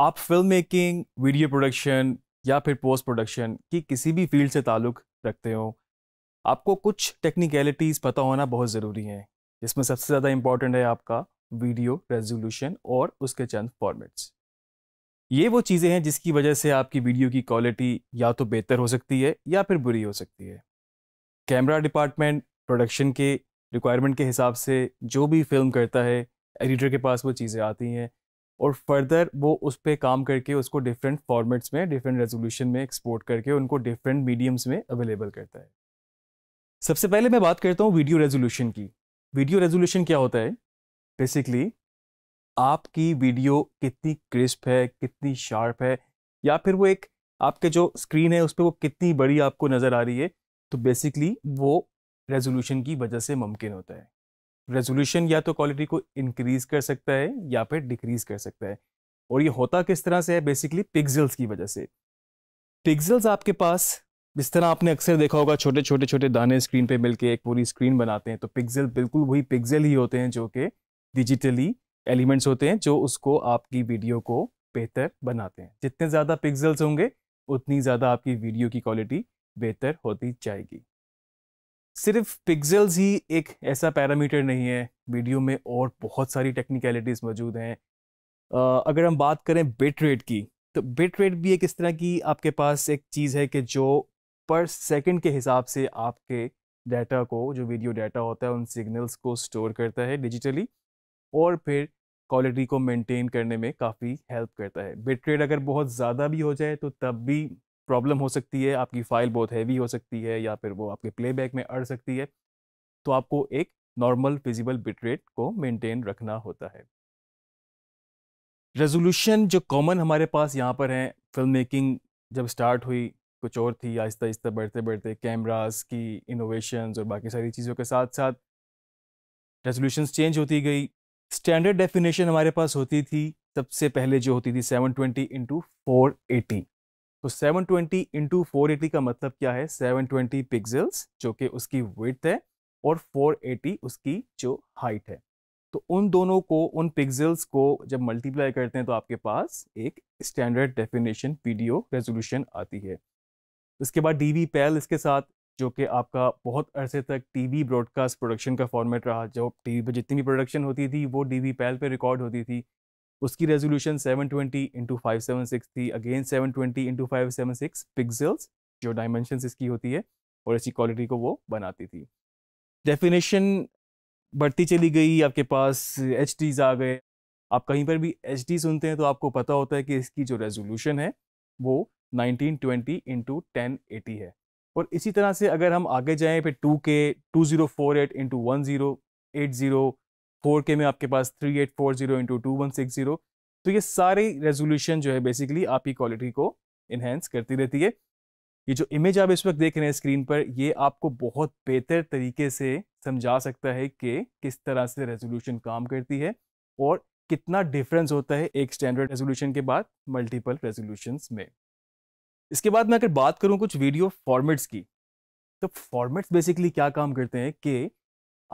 आप film making video production या फिर पोस्ट प्रोडक्शन की किसी भी फील्ड से ताल्लुक़ रखते हो आपको कुछ टेक्निकलिटीज़ पता होना बहुत ज़रूरी है जिसमें सबसे ज़्यादा इम्पॉर्टेंट है आपका वीडियो रेजोल्यूशन और उसके चंद फॉर्मेट्स ये वो चीज़ें हैं जिसकी वजह से आपकी वीडियो की क्वालिटी या तो बेहतर हो सकती है या फिर बुरी हो सकती है कैमरा डिपार्टमेंट प्रोडक्शन के रिक्वायरमेंट के हिसाब से जो भी फिल्म करता है एडिटर के पास वो चीज़ें आती हैं और फर्दर वो उस पर काम करके उसको डिफरेंट फॉर्मेट्स में डिफरेंट रेजोल्यूशन में एक्सपोर्ट करके उनको डिफरेंट मीडियम्स में अवेलेबल करता है सबसे पहले मैं बात करता हूँ वीडियो रेजोल्यूशन की वीडियो रेजोल्यूशन क्या होता है बेसिकली आपकी वीडियो कितनी क्रिस्प है कितनी शार्प है या फिर वो एक आपके जो स्क्रीन है उस पर वो कितनी बड़ी आपको नज़र आ रही है तो बेसिकली वो रेजोल्यूशन की वजह से मुमकिन होता है रेजोल्यूशन या तो क्वालिटी को इंक्रीज कर सकता है या फिर डिक्रीज कर सकता है और ये होता किस तरह से है बेसिकली पिक्सल्स की वजह से पिक्सल्स आपके पास जिस तरह आपने अक्सर देखा होगा छोटे छोटे छोटे दाने स्क्रीन पे मिलके एक पूरी स्क्रीन बनाते हैं तो पिक्सल बिल्कुल वही पिक्सल ही होते हैं जो कि डिजिटली एलिमेंट्स होते हैं जो उसको आपकी वीडियो को बेहतर बनाते हैं जितने ज़्यादा पिक्सल्स होंगे उतनी ज़्यादा आपकी वीडियो की क्वालिटी बेहतर होती जाएगी सिर्फ पिक्सल्स ही एक ऐसा पैरामीटर नहीं है वीडियो में और बहुत सारी टेक्निकलिटीज़ मौजूद हैं अगर हम बात करें बिट रेट की तो बिट रेट भी एक इस तरह की आपके पास एक चीज़ है कि जो पर सेकंड के हिसाब से आपके डाटा को जो वीडियो डाटा होता है उन सिग्नल्स को स्टोर करता है डिजिटली और फिर क्वालिटी को मेंटेन करने में काफ़ी हेल्प करता है बिट रेट अगर बहुत ज़्यादा भी हो जाए तो तब भी प्रॉब्लम हो सकती है आपकी फ़ाइल बहुत हैवी हो सकती है या फिर वो आपके प्लेबैक में अड़ सकती है तो आपको एक नॉर्मल फिजिबल बिट रेट को मेंटेन रखना होता है रेजोल्यूशन जो कॉमन हमारे पास यहाँ पर हैं फिल्म मेकिंग जब स्टार्ट हुई कुछ और थी आहिस्ता आहिस्ता बढ़ते बढ़ते कैमराज की इनोवेशन और बाकी सारी चीज़ों के साथ साथ रेजोल्यूशन चेंज होती गई स्टैंडर्ड डेफिनेशन हमारे पास होती थी सबसे पहले जो होती थी 720 इंटू एटी तो 720 ट्वेंटी इंटू का मतलब क्या है 720 ट्वेंटी पिक्सल्स जो कि उसकी विथ है और 480 उसकी जो हाइट है तो उन दोनों को उन पिक्जल्स को जब मल्टीप्लाई करते हैं तो आपके पास एक स्टैंडर्ड डेफिनेशन वीडियो रेजोल्यूशन आती है उसके बाद डी पैल इसके साथ जो कि आपका बहुत अरसे तक टीवी ब्रॉडकास्ट प्रोडक्शन का फॉर्मेट रहा जो टीवी पर जितनी भी प्रोडक्शन होती थी वो डी पैल पे रिकॉर्ड होती थी उसकी resolution 720 twenty into five seven six थी अगेन 720 twenty into five seven six जो डायमेंशन इसकी होती है और इसकी क्वालिटी को वो बनाती थी डेफिनेशन बढ़ती चली गई आपके पास एच आ गए आप कहीं पर भी एच सुनते हैं तो आपको पता होता है कि इसकी जो रेजोल्यूशन है वो 1920 ट्वेंटी इंटू टेन एटी है और इसी तरह से अगर हम आगे जाएं फिर 2K 2048 into one zero eight zero four K में आपके पास three eight four zero into two one six zero तो ये सारे रेजोल्यूशन जो है बेसिकली आपकी क्वालिटी को इन्हेंस करती रहती है ये जो इमेज आप इस वक्त देख रहे हैं स्क्रीन पर ये आपको बहुत बेहतर तरीके से समझा सकता है कि किस तरह से रेजोल्यूशन काम करती है और कितना डिफरेंस होता है एक स्टैंडर्ड रेजोल्यूशन के बाद मल्टीपल रेजोल्यूशन में इसके बाद मैं अगर बात करूँ कुछ वीडियो फॉर्मेट्स की तो फॉर्मेट्स बेसिकली क्या काम करते हैं कि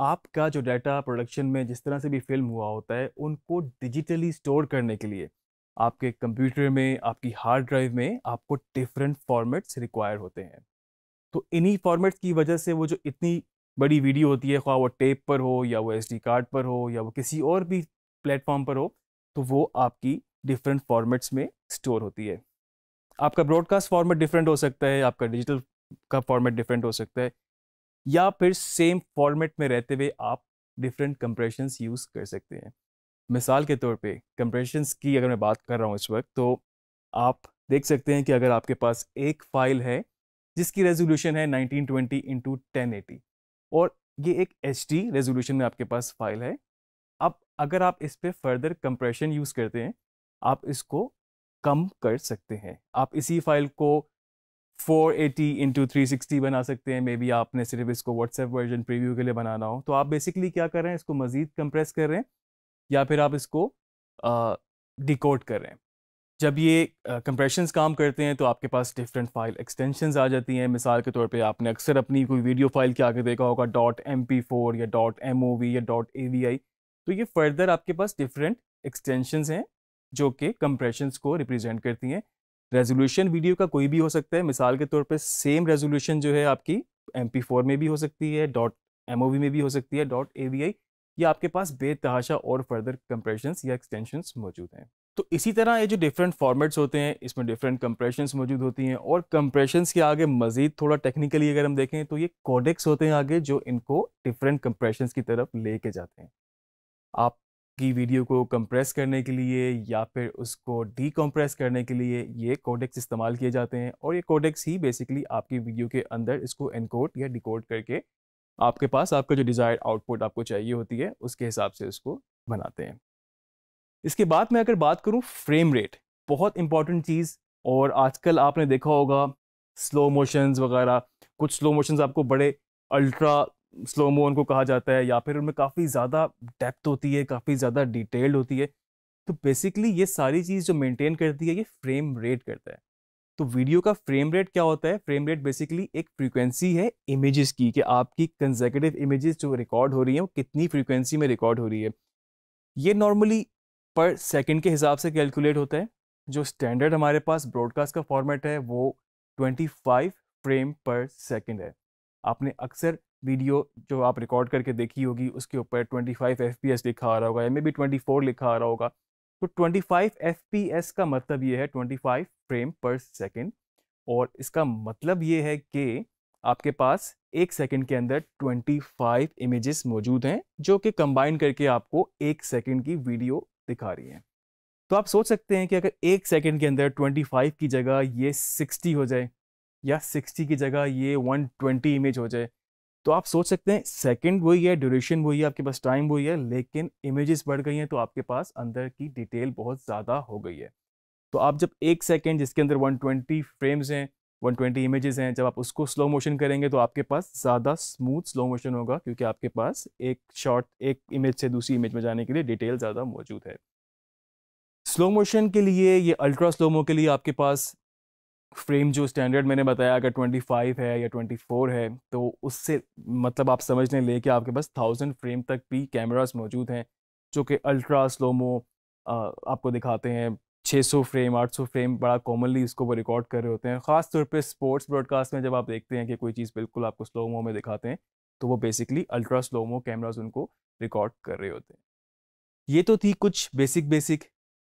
आपका जो डाटा प्रोडक्शन में जिस तरह से भी फिल्म हुआ होता है उनको डिजिटली स्टोर करने के लिए आपके कंप्यूटर में आपकी हार्ड ड्राइव में आपको डिफरेंट फॉर्मेट्स रिक्वायर होते हैं तो इन्हीं फॉर्मेट्स की वजह से वो जो इतनी बड़ी वीडियो होती है ख़्वा वो टेप पर हो या वो एस कार्ड पर हो या वो किसी और भी प्लेटफॉर्म पर हो तो वो आपकी डिफरेंट फॉर्मेट्स में स्टोर होती है आपका ब्रॉडकास्ट फॉर्मेट डिफरेंट हो सकता है आपका डिजिटल का फॉर्मेट डिफरेंट हो सकता है या फिर सेम फॉर्मेट में रहते हुए आप डिफरेंट कंप्रेशंस यूज़ कर सकते हैं मिसाल के तौर पे कंप्रेशंस की अगर मैं बात कर रहा हूँ इस वक्त तो आप देख सकते हैं कि अगर आपके पास एक फ़ाइल है जिसकी रेजोल्यूशन है 1920 ट्वेंटी इंटू और ये एक एच डी रेजोल्यूशन में आपके पास फाइल है अब अगर आप इस पर फर्दर कंप्रेशन यूज़ करते हैं आप इसको कम कर सकते हैं आप इसी फाइल को 480 इंटू थ्री बना सकते हैं मे बी आपने सिर्फ इसको व्हाट्सएप वर्जन प्रीव्यू के लिए बनाना हो तो आप बेसिकली क्या कर रहे हैं इसको मज़ीद कंप्रेस कर रहे हैं या फिर आप इसको डिकोड कर रहे हैं जब ये कंप्रेशन काम करते हैं तो आपके पास डिफरेंट फाइल एक्सटेंशन आ जाती हैं मिसाल के तौर पे आपने अक्सर अपनी कोई वीडियो फाइल के आगे देखा होगा डॉट एम पी फोर या डॉट एम ओ वी या डॉट ए वी आई तो ये फर्दर आपके पास डिफरेंट एक्सटेंशन हैं जो कि कंप्रेशंस को रिप्रजेंट करती हैं रेजोल्यूशन वीडियो का कोई भी हो सकता है मिसाल के तौर पे सेम रेजोल्यूशन जो है आपकी एम में भी हो सकती है डॉट एम में भी हो सकती है डॉट ए या आपके पास बेतहाशा और फर्दर कंप्रेशन या एक्सटेंशन मौजूद हैं तो इसी तरह ये जो डिफरेंट फॉर्मेट्स होते हैं इसमें डिफरेंट कंप्रेशन मौजूद होती हैं और कंप्रेशन के आगे मज़ीद थोड़ा टेक्निकली अगर हम देखें तो ये कोडेक्स होते हैं आगे जो इनको डिफरेंट कंप्रेशन की तरफ लेके जाते हैं आप की वीडियो को कंप्रेस करने के लिए या फिर उसको डीकम्प्रेस करने के लिए ये कोडेक्स इस्तेमाल किए जाते हैं और ये कोडेक्स ही बेसिकली आपकी वीडियो के अंदर इसको एनकोड या डिकोड करके आपके पास आपका जो डिज़ायर्ड आउटपुट आपको चाहिए होती है उसके हिसाब से उसको बनाते हैं इसके बाद मैं अगर बात करूँ फ्रेम रेट बहुत इंपॉर्टेंट चीज़ और आजकल आपने देखा होगा स्लो मोशंस वगैरह कुछ स्लो मोशंस आपको बड़े अल्ट्रा स्लो मो उनको कहा जाता है या फिर उनमें काफ़ी ज़्यादा डेप्थ होती है काफ़ी ज़्यादा डिटेल्ड होती है तो बेसिकली ये सारी चीज़ जो मेंटेन करती है ये फ्रेम रेट करता है तो वीडियो का फ्रेम रेट क्या होता है फ्रेम रेट बेसिकली एक फ्रीक्वेंसी है इमेजेस की कि आपकी कंजेकेटिव इमेजेस जो रिकॉर्ड हो रही हैं वो कितनी फ्रीक्वेंसी में रिकॉर्ड हो रही है ये नॉर्मली पर सेकेंड के हिसाब से कैलकुलेट होता है जो स्टैंडर्ड हमारे पास ब्रॉडकास्ट का फॉर्मेट है वो ट्वेंटी फ्रेम पर सेकेंड है आपने अक्सर वीडियो जो आप रिकॉर्ड करके देखी होगी उसके ऊपर 25 फाइव लिखा आ रहा होगा या मे बी ट्वेंटी लिखा आ रहा होगा तो 25 फाइव का मतलब ये है 25 फ्रेम पर सेकेंड और इसका मतलब ये है कि आपके पास एक सेकंड के अंदर 25 इमेजेस मौजूद हैं जो कि कंबाइन करके आपको एक सेकंड की वीडियो दिखा रही हैं तो आप सोच सकते हैं कि अगर एक सेकंड के अंदर 25 की जगह ये 60 हो जाए या 60 की जगह ये 120 इमेज हो जाए तो आप सोच सकते हैं सेकंड वही है ड्यूरेशन वही है आपके पास टाइम वही है लेकिन इमेजेस बढ़ गई हैं तो आपके पास अंदर की डिटेल बहुत ज़्यादा हो गई है तो आप जब एक सेकेंड जिसके अंदर 120 फ्रेम्स हैं 120 इमेजेस हैं जब आप उसको स्लो मोशन करेंगे तो आपके पास ज़्यादा स्मूथ स्लो मोशन होगा क्योंकि आपके पास एक शॉर्ट एक इमेज से दूसरी इमेज में जाने के लिए डिटेल ज़्यादा मौजूद है स्लो मोशन के लिए ये अल्ट्रा स्लोमो के लिए आपके पास फ्रेम जो स्टैंडर्ड मैंने बताया अगर 25 है या 24 है तो उससे मतलब आप समझ लें लेके आपके पास थाउजेंड फ्रेम तक भी कैमरास मौजूद हैं जो कि अल्ट्रा स्लोमो आपको दिखाते हैं 600 फ्रेम 800 फ्रेम बड़ा कॉमनली इसको वो रिकॉर्ड कर रहे होते हैं ख़ास तौर पे स्पोर्ट्स ब्रॉडकास्ट में जब आप देखते हैं कि कोई चीज़ बिल्कुल आपको स्लोमो में दिखाते हैं तो वो बेसिकली अल्ट्रा स्लोमो कैमराज उनको रिकॉर्ड कर रहे होते हैं ये तो थी कुछ basic basic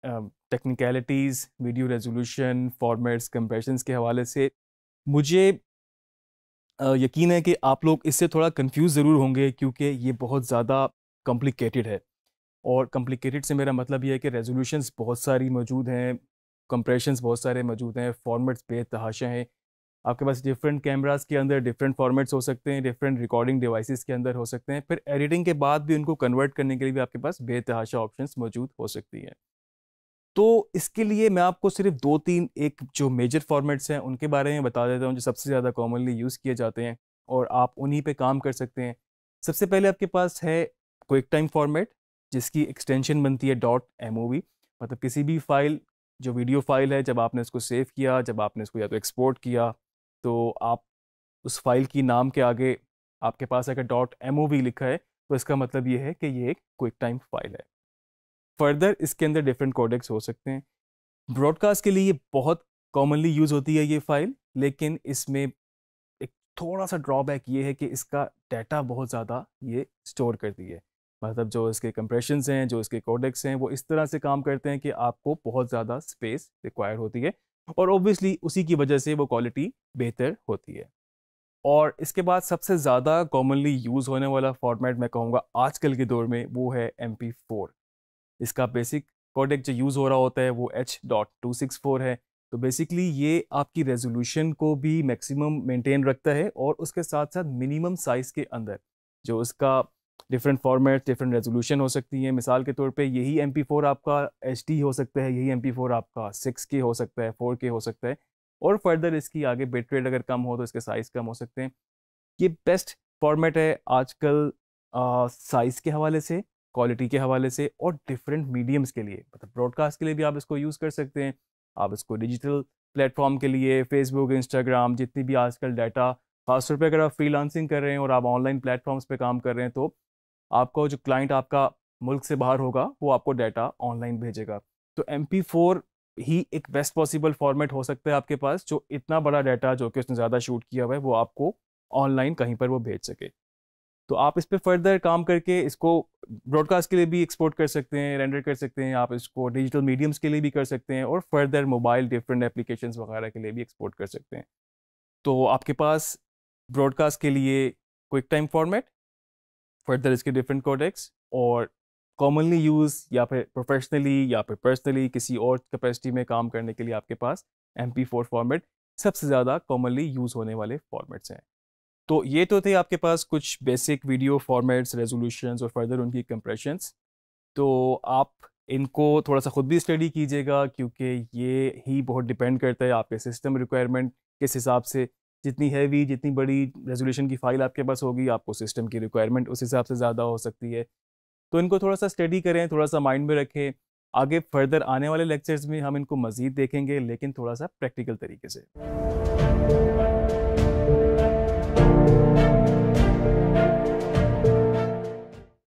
technicalities video resolution formats compression के हवाले से मुझे यकीन है कि आप लोग इससे थोड़ा कंफ्यूज ज़रूर होंगे क्योंकि ये बहुत ज़्यादा कॉम्प्लिकेटेड है और कॉम्प्लिकेटेड से मेरा मतलब ये है कि रेजोल्यूशनस बहुत सारी मौजूद हैं कंप्रेशंस बहुत सारे मौजूद हैं फॉर्मेट्स बेतहाशा हैं आपके पास डिफरेंट कैमराज के अंदर डिफरेंट फॉर्मेट्स हो सकते हैं डिफरेंट रिकॉर्डिंग डिवाइसेस के अंदर हो सकते हैं फिर एडिटिंग के बाद भी उनको कन्वर्ट करने के लिए भी आपके पास बेतहाशा ऑप्शंस मौजूद हो सकती हैं तो इसके लिए मैं आपको सिर्फ दो तीन एक जो मेजर फॉर्मेट्स हैं उनके बारे में बता देता हूँ जो सबसे ज़्यादा कॉमनली यूज़ किए जाते हैं और आप उन्हीं पे काम कर सकते हैं सबसे पहले आपके पास है क्विक टाइम फॉर्मेट जिसकी एक्सटेंशन बनती है डॉट एम मतलब किसी भी फाइल जो वीडियो फाइल है जब आपने इसको सेव किया जब आपने इसको या तो एक्सपोर्ट किया तो आप उस फाइल की नाम के आगे आपके पास अगर डॉट एम लिखा है तो इसका मतलब ये है कि ये एक क्विक टाइम फाइल है फर्दर इसके अंदर डिफरेंट कोडेक्स हो सकते हैं ब्रॉडकास्ट के लिए ये बहुत कॉमनली यूज़ होती है ये फ़ाइल लेकिन इसमें एक थोड़ा सा ड्रॉबैक ये है कि इसका डाटा बहुत ज़्यादा ये स्टोर करती है मतलब जो इसके कंप्रेशन हैं जो इसके कोडेक्स हैं वो इस तरह से काम करते हैं कि आपको बहुत ज़्यादा स्पेस रिक्वायर होती है और ओबियसली उसी की वजह से वो क्वालिटी बेहतर होती है और इसके बाद सबसे ज़्यादा कॉमनली यूज़ होने वाला फॉर्मेट मैं कहूँगा आजकल के दौर में वो है एम पी फोर इसका बेसिक कोडेक जो यूज़ हो रहा होता है वो H dot two six four है तो बेसिकली ये आपकी रेजोल्यूशन को भी मैक्सिमम मेंटेन रखता है और उसके साथ साथ मिनिमम साइज़ के अंदर जो उसका डिफरेंट फॉर्मेट डिफरेंट रेजोल्यूशन हो सकती है मिसाल के तौर पे यही एम आपका एच हो सकता है यही एम आपका सिक्स हो सकता है फोर हो सकता है और फर्दर इसकी आगे बिट रेट अगर कम हो तो इसके साइज़ कम हो सकते हैं ये बेस्ट फॉर्मेट है आजकल साइज़ के हवाले से क्वालिटी के हवाले से और डिफरेंट मीडियम्स के लिए मतलब ब्रॉडकास्ट के लिए भी आप इसको यूज़ कर सकते हैं आप इसको डिजिटल प्लेटफॉर्म के लिए फेसबुक इंस्टाग्राम जितनी भी आजकल डाटा खासतौर पर अगर आप फ्रीलांसिंग कर रहे हैं और आप ऑनलाइन प्लेटफॉर्म्स पे काम कर रहे हैं तो आपका जो क्लाइंट आपका मुल्क से बाहर होगा वो आपको डाटा ऑनलाइन भेजेगा तो एम ही एक बेस्ट पॉसिबल फॉर्मेट हो सकता है आपके पास जो इतना बड़ा डाटा जो कि उसने ज़्यादा शूट किया हुआ है वो आपको ऑनलाइन कहीं पर वो भेज सके तो आप इस पर फर्दर काम करके इसको ब्रॉडकास्ट के लिए भी एक्सपोर्ट कर सकते हैं रेंडर कर सकते हैं आप इसको डिजिटल मीडियम्स के लिए भी कर सकते हैं और फर्दर मोबाइल डिफरेंट एप्लीकेशन वगैरह के लिए भी एक्सपोर्ट कर सकते हैं तो आपके पास ब्रॉडकास्ट के लिए क्विक टाइम फॉर्मेट फर्दर इसके डिफरेंट कोडेक्स और कॉमनली यूज़ या फिर प्रोफेशनली या फिर पर्सनली किसी और कैपेसिटी में काम करने के लिए आपके पास एम पी फॉर्मेट सबसे ज़्यादा कॉमनली यूज़ होने वाले फॉर्मेट्स हैं तो ये तो थे आपके पास कुछ बेसिक वीडियो फॉर्मेट्स रेजोल्यूशंस और फर्दर उनकी कंप्रेशंस तो आप इनको थोड़ा सा ख़ुद भी स्टडी कीजिएगा क्योंकि ये ही बहुत डिपेंड करता है आपके सिस्टम रिक्वायरमेंट किस हिसाब से जितनी हैवी जितनी बड़ी रेजोल्यूशन की फ़ाइल आपके पास होगी आपको सिस्टम की रिक्वायरमेंट उस हिसाब से ज़्यादा हो सकती है तो इनको थोड़ा सा स्टडी करें थोड़ा सा माइंड में रखें आगे फर्दर आने वाले लेक्चर्स में हम इनको मज़ीद देखेंगे लेकिन थोड़ा सा प्रैक्टिकल तरीके से